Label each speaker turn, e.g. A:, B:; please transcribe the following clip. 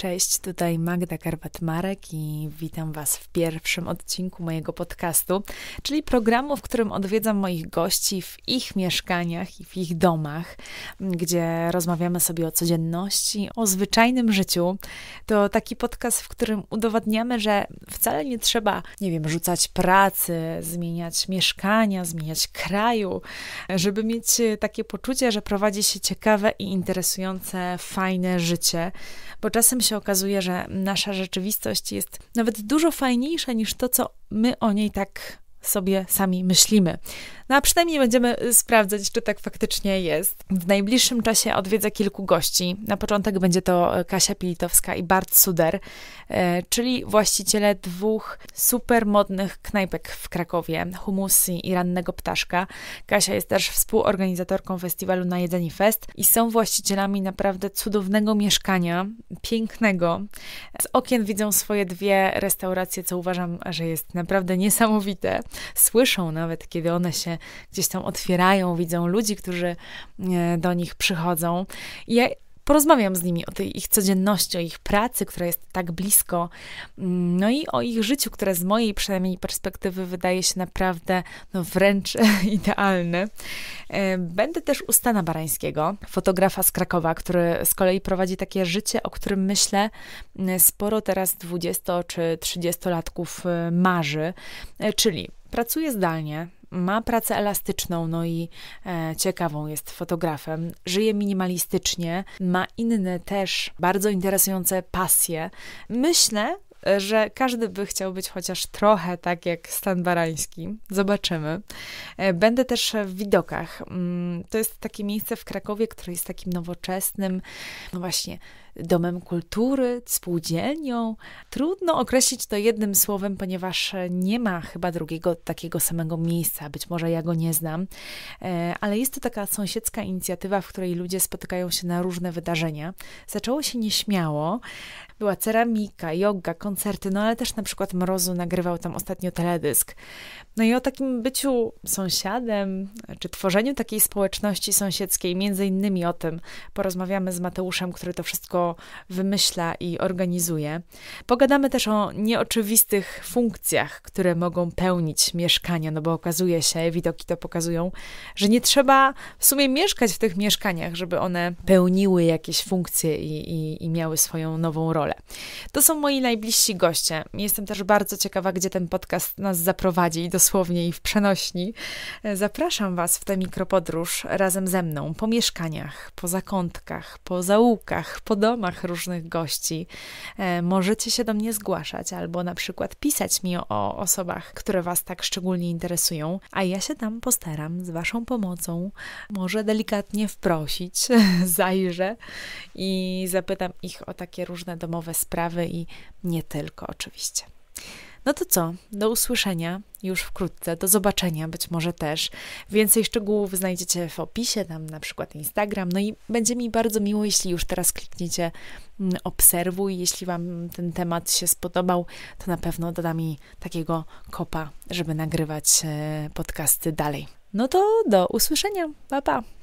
A: Cześć, tutaj Magda Karwat-Marek i witam Was w pierwszym odcinku mojego podcastu, czyli programu, w którym odwiedzam moich gości w ich mieszkaniach i w ich domach, gdzie rozmawiamy sobie o codzienności, o zwyczajnym życiu. To taki podcast, w którym udowadniamy, że wcale nie trzeba, nie wiem, rzucać pracy, zmieniać mieszkania, zmieniać kraju, żeby mieć takie poczucie, że prowadzi się ciekawe i interesujące, fajne życie, bo czasem się okazuje, że nasza rzeczywistość jest nawet dużo fajniejsza niż to, co my o niej tak sobie sami myślimy. No a przynajmniej będziemy y, sprawdzać, czy tak faktycznie jest. W najbliższym czasie odwiedzę kilku gości. Na początek będzie to y, Kasia Pilitowska i Bart Suder, y, czyli właściciele dwóch supermodnych knajpek w Krakowie, Humusi i Rannego Ptaszka. Kasia jest też współorganizatorką festiwalu na Jedzeni Fest i są właścicielami naprawdę cudownego mieszkania, pięknego. Z okien widzą swoje dwie restauracje, co uważam, że jest naprawdę niesamowite słyszą nawet, kiedy one się gdzieś tam otwierają, widzą ludzi, którzy e, do nich przychodzą. I ja porozmawiam z nimi o tej ich codzienności, o ich pracy, która jest tak blisko, mm, no i o ich życiu, które z mojej przynajmniej perspektywy wydaje się naprawdę no wręcz idealne. E, będę też u Stana Barańskiego, fotografa z Krakowa, który z kolei prowadzi takie życie, o którym myślę mm, sporo teraz 20 czy 30 latków e, marzy, czyli pracuje zdalnie, ma pracę elastyczną, no i e, ciekawą jest fotografem, żyje minimalistycznie, ma inne też bardzo interesujące pasje. Myślę, że każdy by chciał być chociaż trochę tak jak Stan Barański. Zobaczymy. E, będę też w widokach. Mm, to jest takie miejsce w Krakowie, które jest takim nowoczesnym, no właśnie, domem kultury, spółdzielnią. Trudno określić to jednym słowem, ponieważ nie ma chyba drugiego takiego samego miejsca. Być może ja go nie znam, e, ale jest to taka sąsiedzka inicjatywa, w której ludzie spotykają się na różne wydarzenia. Zaczęło się nieśmiało. Była ceramika, yoga, koncerty, no ale też na przykład Mrozu nagrywał tam ostatnio teledysk. No i o takim byciu sąsiadem, czy tworzeniu takiej społeczności sąsiedzkiej, między innymi o tym porozmawiamy z Mateuszem, który to wszystko wymyśla i organizuje. Pogadamy też o nieoczywistych funkcjach, które mogą pełnić mieszkania, no bo okazuje się, widoki to pokazują, że nie trzeba w sumie mieszkać w tych mieszkaniach, żeby one pełniły jakieś funkcje i, i, i miały swoją nową rolę. To są moi najbliżsi najbliżsi goście. Jestem też bardzo ciekawa, gdzie ten podcast nas zaprowadzi, dosłownie i w przenośni. E, zapraszam Was w tę mikropodróż razem ze mną po mieszkaniach, po zakątkach, po zaułkach, po domach różnych gości. E, możecie się do mnie zgłaszać albo na przykład pisać mi o osobach, które Was tak szczególnie interesują, a ja się tam postaram z Waszą pomocą, może delikatnie wprosić, zajrzę i zapytam ich o takie różne domowe sprawy i nie tylko oczywiście. No to co? Do usłyszenia już wkrótce, do zobaczenia być może też. Więcej szczegółów znajdziecie w opisie, tam na przykład Instagram. No i będzie mi bardzo miło, jeśli już teraz klikniecie mm, obserwuj. Jeśli Wam ten temat się spodobał, to na pewno doda mi takiego kopa, żeby nagrywać e, podcasty dalej. No to do usłyszenia. Pa, pa.